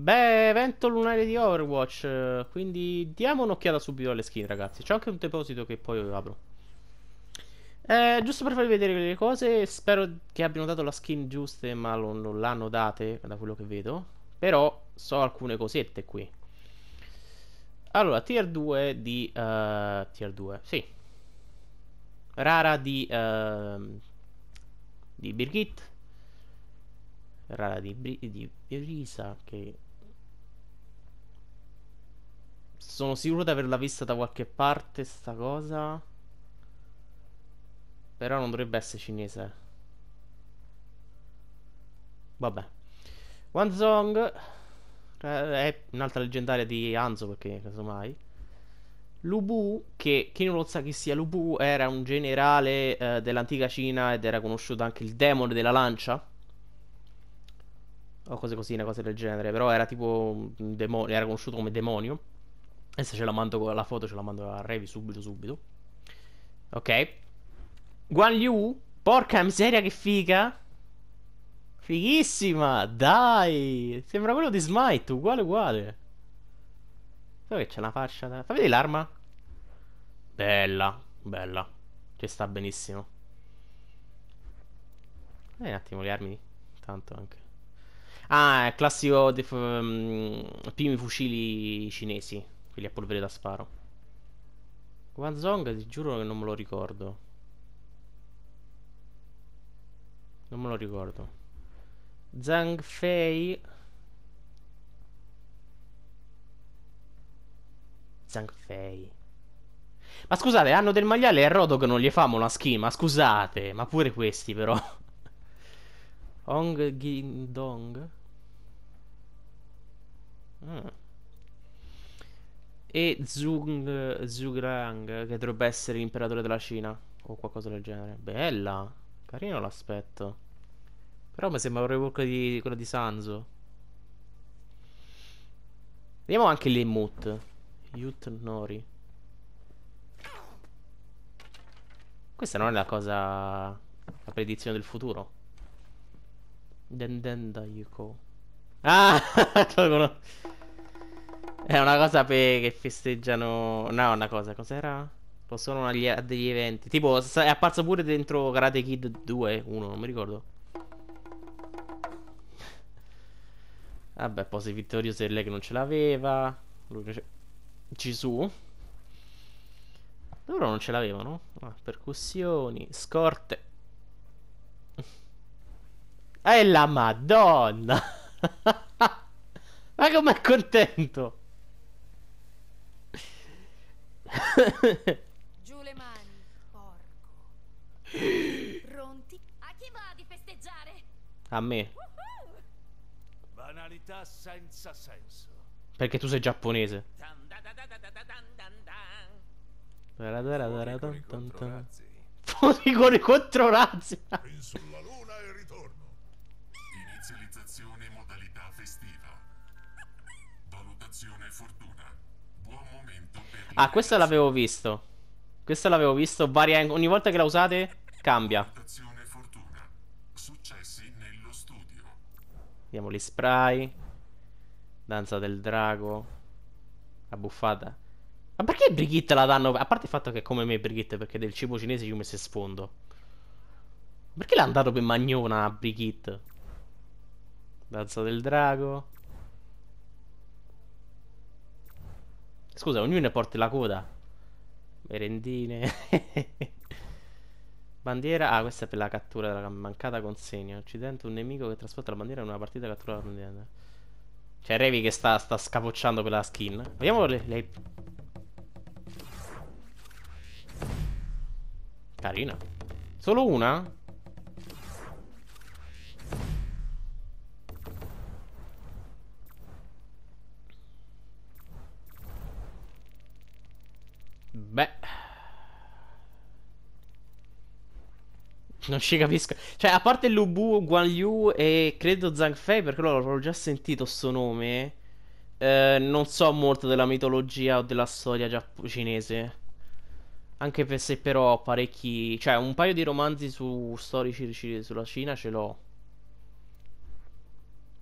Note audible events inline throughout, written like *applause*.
Beh, evento lunare di Overwatch. Quindi diamo un'occhiata subito alle skin, ragazzi. C'è anche un deposito che poi apro. Eh, giusto per farvi vedere le cose, spero che abbiano dato la skin giusta, ma non, non l'hanno date da quello che vedo. Però so alcune cosette qui. Allora, tier 2 di... Uh, tier 2, sì. Rara di... Uh, di Birgit. Rara di, Bri- di Brisa, che sono sicuro di averla vista da qualche parte sta cosa. Però non dovrebbe essere cinese. Vabbè. Wanzong eh, è un'altra leggendaria di Anzo perché casomai. Lubu, che chi non lo sa chi sia Lubu, era un generale eh, dell'antica Cina ed era conosciuto anche il demone della lancia. O cose così, una cosa del genere, però era tipo un demonio, era conosciuto come demonio. Adesso ce la mando con la foto, ce la mando a Revi subito, subito. Ok. Guan Liu. Porca miseria, che figa. Fighissima, dai. Sembra quello di Smite, uguale, uguale. Solo che c'è una fascia Da... Fa vedere l'arma. Bella, bella. Ci sta benissimo. Dai eh, un attimo le armi. Tanto anche. Ah, è classico um, primi fucili cinesi. Quelli a polvere da sparo. Wanzong ti giuro che non me lo ricordo. Non me lo ricordo. Zhang Fei. Zhang Fei. Ma scusate, hanno del maiale e Rodok non gli famo una schema. Scusate, ma pure questi però. *laughs* Hong Gindong. Ah. Mm e Zhug, Zhugrang, che dovrebbe essere l'imperatore della Cina o qualcosa del genere. Bella, carino l'aspetto. Però mi sembra proprio quella di, quella di Sanzo. Vediamo anche l'Immut. Yut Nori. Questa non è la cosa... La predizione del futuro. Dendenda Yuko. Ah! *laughs* È una cosa per... che festeggiano. No, una cosa, cos'era? Sono agli... a degli eventi. Tipo, è apparso pure dentro Karate Kid 2, 1, non mi ricordo. Vabbè, poi sei vittorioso è lei che non ce l'aveva. Lui... Gesù. Loro non ce l'avevano. Ah, percussioni, scorte. E la madonna! *laughs* Ma com'è contento! Giù le mani, porco. Pronti? A chi va di festeggiare? A me. Banalità senza senso. Perché tu sei giapponese. Fuori con i contro razzi. sulla luna e ritorno. Inizializzazione modalità festiva. Valutazione fortuna. Buon momento Ah, questo l'avevo visto. Questo l'avevo visto. Varia... Ogni volta che la usate, cambia. Vediamo gli spray. Danza del drago. La buffata. Ma perché Brigitte la danno? A parte il fatto che è come me Brigitte, perché del cibo cinese ci ho messo sfondo. Perché l'ha andato per magnona a Brigitte? Danza del drago. Scusa, ognuno ne porta la coda. Merendine. *laughs* bandiera. Ah, questa è per la cattura della mancata consegna. Occidente, un nemico che trasporta la bandiera in una partita catturata la bandiera. C'è cioè, Revi che sta, sta scapocciando per skin. Vediamo le, le... Carina. Solo una? Non ci capisco. Cioè, a parte Lu Bu, Guan Yu e credo Zhang Fei, perché loro avevo già sentito sto nome. Eh, non so molto della mitologia o della storia giapponese. Anche per se però ho parecchi... Cioè, un paio di romanzi su storici sulla Cina ce l'ho.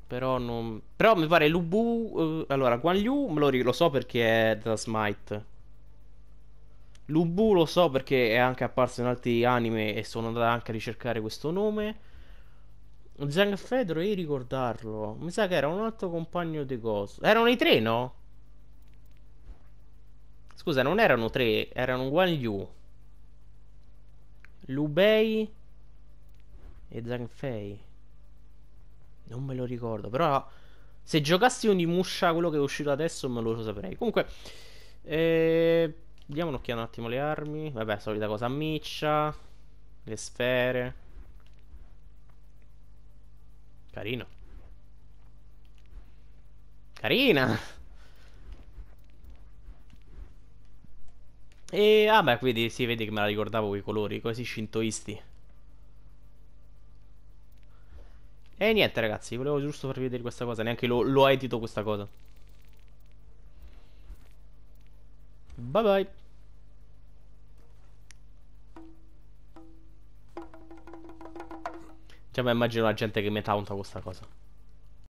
Però non... Però mi pare Lu Bu... Eh, allora, Guan Yu lo, lo so perché è da Smite. Lubu lo so perché è anche apparso in altri anime e sono andato anche a ricercare questo nome. Zang Fè dovrei ricordarlo. Mi sa che era un altro compagno di coso. Erano i tre, no? Scusa, non erano tre, erano Guan Yu. Lubei e Zhang Fei. Non me lo ricordo, però se giocassi un Musha quello che è uscito adesso me lo saprei. Comunque eh Diamo un'occhiata un attimo alle armi. Vabbè, solita cosa miccia. Le sfere. Carino. Carina! E ah beh, quindi si vede che me la ricordavo quei colori, così scintoisti. E niente ragazzi, volevo giusto farvi vedere questa cosa, neanche lo, lo edito questa cosa. Bye bye. Cioè, ma immagino la gente che mi taunta questa cosa.